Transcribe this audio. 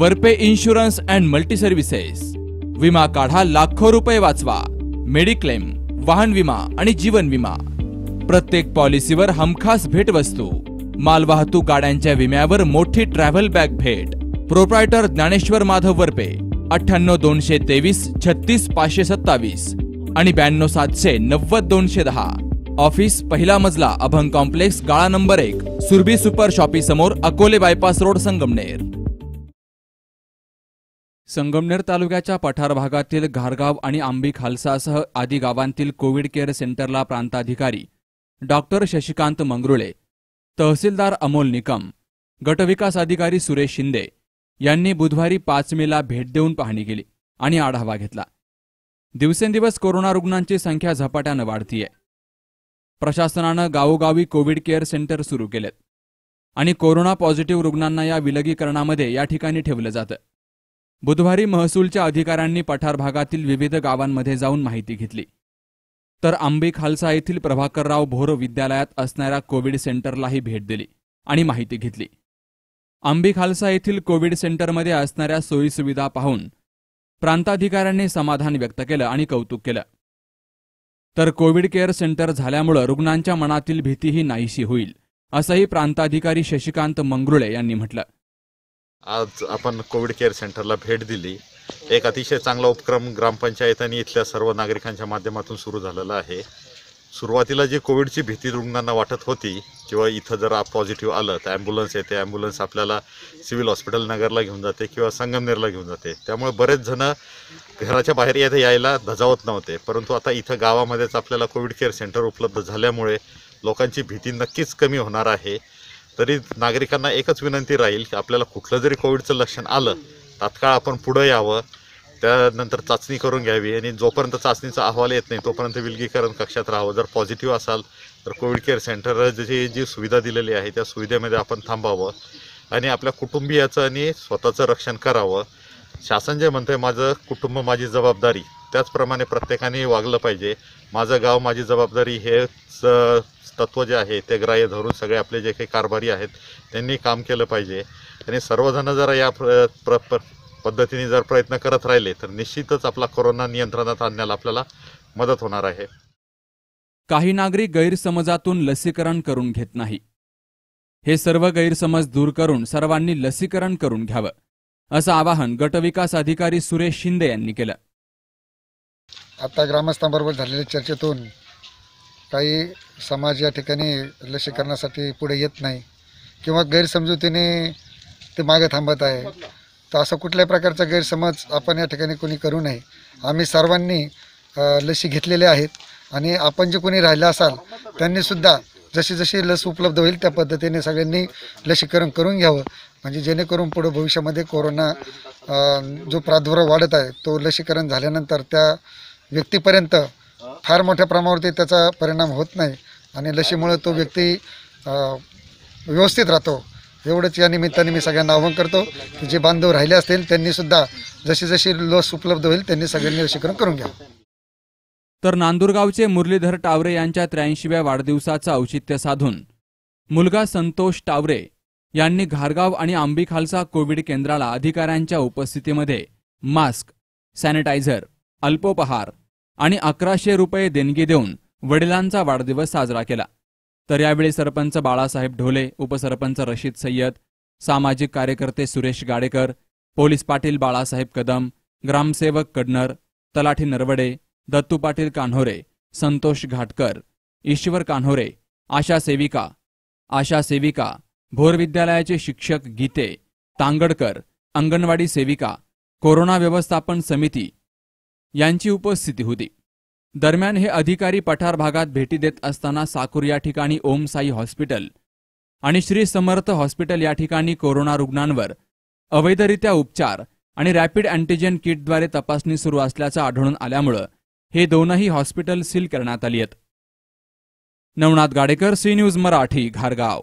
वरपे insurance and multi services विमा काढा लाखो रुपये वाचवा मेडिक्लेम वाहन विमा आणि जीवन विमा प्रत्येक पॉलिसीवर हमखास वस्तू मालवाहतूक गाड्यांच्या विम्यावर मोठी ट्रॅव्हल बॅग भेट प्रोप्रायटर ज्ञानेश्वर माधव वरपे अठ्ठ्याण्णव दोनशे तेवीस छत्तीस पाचशे सत्तावीस आणि ब्याण्णव सातशे नव्वद दोनशे दहा ऑफिस पहिला मजला अभंग कॉम्प्लेक्स गाळा नंबर एक सुरभी सुपर शॉपी समोर अकोले बायपास रोड संगमनेर संगमनेर तालुक्याच्या पठार भागातील घारगाव आणि आंबी खालसासह आदी गावांतील कोविड केअर सेंटरला प्रांताधिकारी डॉक्टर शशिकांत मंगरुळे तहसीलदार अमोल निकम गटविकास अधिकारी सुरेश शिंदे यांनी बुधवारी पाच मेला भेट देऊन पाहणी केली आणि आढावा घेतला दिवसेंदिवस कोरोना रुग्णांची संख्या झपाट्यानं वाढतीय प्रशासनानं गावोगावी कोविड केअर सेंटर सुरू केलेत आणि कोरोना पॉझिटिव्ह रुग्णांना या विलगीकरणामध्ये या ठिकाणी ठेवलं जातं बुधवारी महसूलच्या अधिकाऱ्यांनी पठार भागातील विविध गावांमध्ये जाऊन माहिती घेतली तर आंबे खालसा येथील प्रभाकरराव भोर विद्यालयात असणाऱ्या कोविड सेंटरलाही भेट दिली आणि माहिती घेतली आंबे खालसा येथील कोविड सेंटरमध्ये असणाऱ्या सोयीसुविधा पाहून प्रांताधिकाऱ्यांनी समाधान व्यक्त केलं आणि कौतुक केलं तर कोविड केअर सेंटर झाल्यामुळं रुग्णांच्या मनातील भीतीही नाहीशी होईल असंही प्रांताधिकारी शशिकांत मंगरुळे यांनी म्हटलं आज आपण कोविड केअर सेंटरला भेट दिली एक अतिशय चांगला उपक्रम ग्रामपंचायत आणि इथल्या सर्व नागरिकांच्या माध्यमातून सुरू झालेला आहे सुरुवातीला जी कोविडची भीती रुग्णांना वाटत होती किंवा इथं जर पॉझिटिव्ह आलं तर ॲम्ब्युलन्स येते ॲम्ब्युलन्स आपल्याला सिव्हिल हॉस्पिटल नगरला घेऊन जाते किंवा संगमनेरला घेऊन जाते त्यामुळे बरेच जणं घराच्या बाहेर येथे यायला धजावत नव्हते परंतु आता इथं गावामध्येच आपल्याला कोविड केअर सेंटर उपलब्ध झाल्यामुळे लोकांची भीती नक्कीच कमी होणार आहे तरी नागरिकांना एकच विनंती राहील की आपल्याला कुठलं जरी कोविडचं लक्षण आलं तात्काळ आपण पुढं यावं त्यानंतर चाचणी करून घ्यावी आणि जोपर्यंत चाचणीचा अहवाल येत नाही तोपर्यंत विलगीकरण कक्षात राहावं जर पॉझिटिव्ह असाल तर कोविड केअर सेंटर जी जी सुविधा दिलेली आहे त्या सुविधेमध्ये आपण थांबावं आणि आपल्या कुटुंबियाचं आणि स्वतःचं रक्षण करावं शासन जे म्हणतं आहे माझं कुटुंब माझी जबाबदारी त्याचप्रमाणे प्रत्येकाने वागलं पाहिजे माझं गाव माझी जबाबदारी हे तत्त्व जे आहे ते ग्राह्य धरून सगळे आपले जे काही कारभारी आहेत त्यांनी काम केलं पाहिजे आणि सर्वजण जर या पद्धतीने जर प्रयत्न करत राहिले तर निश्चितच आपला कोरोना नियंत्रणात आणण्याला आपल्याला मदत होणार आहे काही नागरिक गैरसमजातून लसीकरण करून घेत नाही हे सर्व गैरसमज दूर करून सर्वांनी लसीकरण करून घ्यावं असं आवाहन गटविकास अधिकारी सुरेश शिंदे यांनी केलं आता ग्रामस्थांबरोबर झालेल्या चर्चेतून काही समाज या ठिकाणी लसीकरणासाठी पुढे येत नाही किंवा गैरसमजुतीने ते मागे थांबत आहे तर असं कुठल्याही प्रकारचा गैरसमज आपण या ठिकाणी कोणी करू नये आम्ही सर्वांनी लसी घेतलेल्या आहेत आणि आपण जे कोणी राहिलं असाल त्यांनीसुद्धा जशी जशी लस उपलब्ध होईल त्या पद्धतीने सगळ्यांनी लसीकरण करून घ्यावं म्हणजे जेणेकरून पुढं भविष्यामध्ये कोरोना जो प्रादुर्भाव वाढत आहे तो लसीकरण झाल्यानंतर त्या व्यक्तीपर्यंत फार मोठ्या प्रमाणावरती त्याचा परिणाम होत नाही आणि लशीमुळे तो व्यक्ती व्यवस्थित राहतो एवढंच या निमित्ताने मी सगळ्यांना आवाहन करतो की जे बांधव राहिले असतील त्यांनीसुद्धा जशी जशी लस उपलब्ध होईल त्यांनी सगळ्यांनी लसीकरण करून घ्या तर नांदूरगावचे मुरलीधर टावरे यांच्या त्र्याऐंशीव्या वाढदिवसाचं औचित्य साधून मुलगा संतोष टावरे यांनी घारगाव आणि आंबी खालसा कोविड केंद्राला अधिकाऱ्यांच्या उपस्थितीमध्ये मास्क सॅनिटायझर अल्पोपहार आणि अकराशे रुपये देणगी देऊन वडिलांचा वाढदिवस साजरा केला तर यावेळी सरपंच बाळासाहेब ढोले उपसरपंच रशीद सय्यद सामाजिक कार्यकर्ते सुरेश गाडेकर पोलीस पाटील बाळासाहेब कदम ग्रामसेवक कडनर तलाठी नरवडे दत्तू पाटील कान्होरे संतोष घाटकर ईश्वर कान्होरे आशा सेविका आशा सेविका भोर विद्यालयाचे शिक्षक गीते तांगडकर अंगणवाडी सेविका कोरोना व्यवस्थापन समिती यांची उपस्थिती होती दरम्यान हे अधिकारी पठार भागात भेटी देत असताना साकूर या ठिकाणी ओम साई हॉस्पिटल आणि श्री समर्थ हॉस्पिटल या ठिकाणी कोरोना रुग्णांवर अवैधरित्या उपचार आणि रॅपिड अँटीजेन किटद्वारे तपासणी सुरू असल्याचं आढळून आल्यामुळं हे दोनही हॉस्पिटल सील करण्यात आली आहेत नवनाथ गाडेकर सी न्यूज मराठी घारगाव